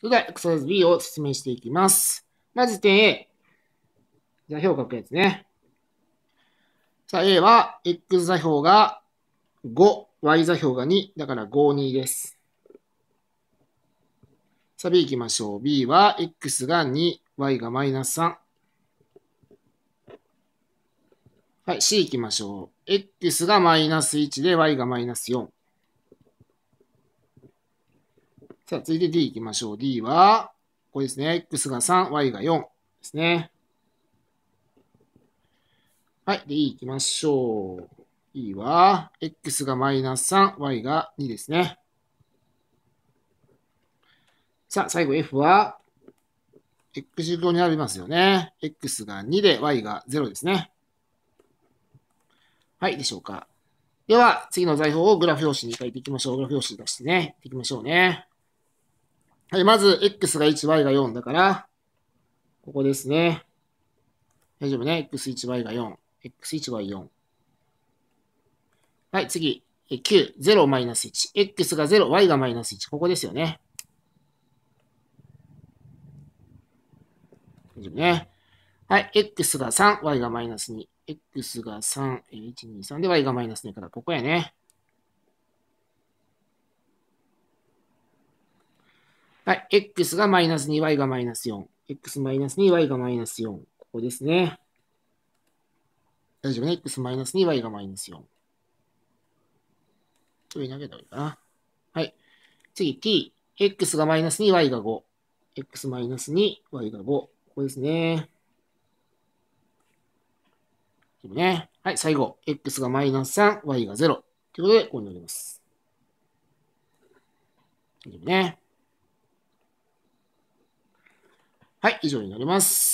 それでは、エクササイズ B を説明していきます。まず点 A。座標を書くやつね。さあ、A は、X 座標が5、Y 座標が2、だから5、2です。さあ、B 行きましょう。B は、X が2、Y がマイナス3。はい、C 行きましょう。X がマイナス1で Y がマイナス4。さあ、続いて D 行きましょう。D は、ここですね。X が3、Y が4ですね。はい。で、E 行きましょう。E は、X がマイナス3、Y が2ですね。さあ、最後 F は、X 軸になりますよね。X が2で Y が0ですね。はい、でしょうか。では、次の財宝をグラフ用紙に書いていきましょう。グラフ用紙出してね、いきましょうね。はい、まず x が1、y が4だから、ここですね。大丈夫ね。x1、y が4。x1、y 4。はい、次。9、0、マイナス1。x が0、y がマイナス1。ここですよね。大丈夫ね。はい、x が3、y がマイナス2。x が3、1、2、3で y がマイナス2から、ここやね。はい、x がマイナス2、y がマイナス4。x マイナス2、y がマイナス4。ここですね。大丈夫ね。x マイナス2、y がマイナス4。上に投げた方がいいかな。はい。次、t。x がマイナス2、y が5。x マイナス2、y が5。ここですね。でもね。はい、最後。x がマイナス3、y が0。ということで、ここになります。でもね。はい、以上になります。